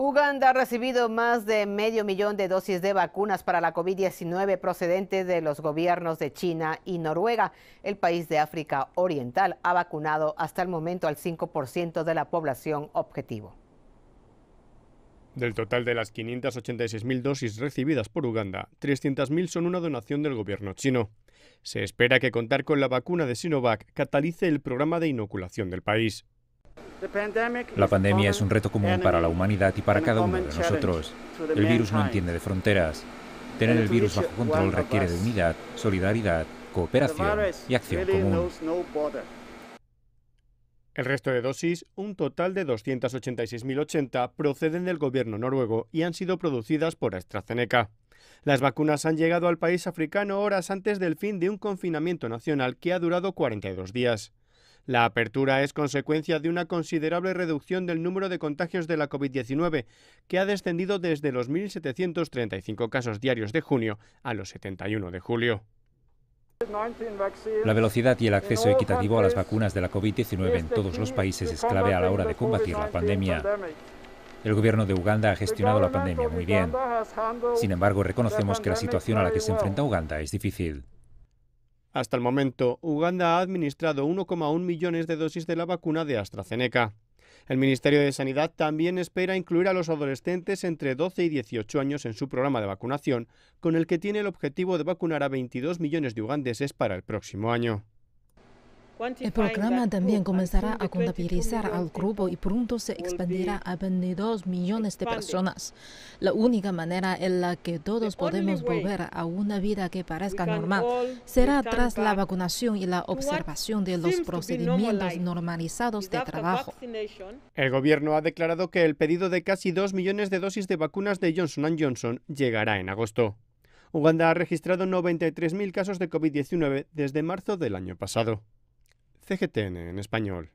Uganda ha recibido más de medio millón de dosis de vacunas para la COVID-19 procedentes de los gobiernos de China y Noruega. El país de África Oriental ha vacunado hasta el momento al 5% de la población objetivo. Del total de las 586.000 dosis recibidas por Uganda, 300.000 son una donación del gobierno chino. Se espera que contar con la vacuna de Sinovac catalice el programa de inoculación del país. La pandemia es un reto común para la humanidad y para cada uno de nosotros. El virus no entiende de fronteras. Tener el virus bajo control requiere de unidad, solidaridad, cooperación y acción común. El resto de dosis, un total de 286.080, proceden del gobierno noruego y han sido producidas por AstraZeneca. Las vacunas han llegado al país africano horas antes del fin de un confinamiento nacional que ha durado 42 días. La apertura es consecuencia de una considerable reducción del número de contagios de la COVID-19, que ha descendido desde los 1.735 casos diarios de junio a los 71 de julio. La velocidad y el acceso equitativo a las vacunas de la COVID-19 en todos los países es clave a la hora de combatir la pandemia. El gobierno de Uganda ha gestionado la pandemia muy bien. Sin embargo, reconocemos que la situación a la que se enfrenta Uganda es difícil. Hasta el momento, Uganda ha administrado 1,1 millones de dosis de la vacuna de AstraZeneca. El Ministerio de Sanidad también espera incluir a los adolescentes entre 12 y 18 años en su programa de vacunación, con el que tiene el objetivo de vacunar a 22 millones de ugandeses para el próximo año. El programa también comenzará a contabilizar al grupo y pronto se expandirá a 22 millones de personas. La única manera en la que todos podemos volver a una vida que parezca normal será tras la vacunación y la observación de los procedimientos normalizados de trabajo. El gobierno ha declarado que el pedido de casi 2 millones de dosis de vacunas de Johnson Johnson llegará en agosto. Uganda ha registrado 93.000 casos de COVID-19 desde marzo del año pasado. CGTN en español.